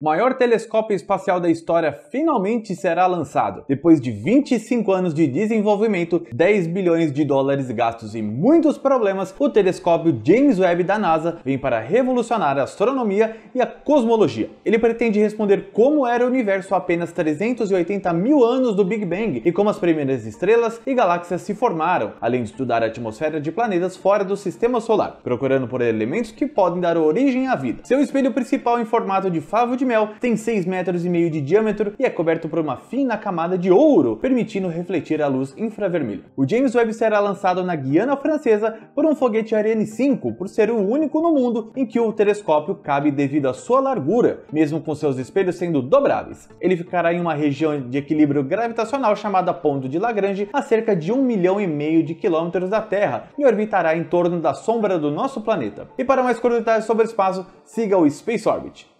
O maior telescópio espacial da história finalmente será lançado. Depois de 25 anos de desenvolvimento, 10 bilhões de dólares gastos e muitos problemas, o telescópio James Webb da NASA vem para revolucionar a astronomia e a cosmologia. Ele pretende responder como era o universo há apenas 380 mil anos do Big Bang e como as primeiras estrelas e galáxias se formaram, além de estudar a atmosfera de planetas fora do sistema solar, procurando por elementos que podem dar origem à vida. Seu espelho principal em formato de favo de mel, tem 6 metros e meio de diâmetro e é coberto por uma fina camada de ouro, permitindo refletir a luz infravermelha. O James Webb será lançado na Guiana Francesa por um foguete Ariane 5, por ser o único no mundo em que o telescópio cabe devido à sua largura, mesmo com seus espelhos sendo dobráveis. Ele ficará em uma região de equilíbrio gravitacional chamada ponto de Lagrange, a cerca de um milhão e meio de quilômetros da Terra, e orbitará em torno da sombra do nosso planeta. E para mais curiosidades sobre o espaço, siga o Space Orbit.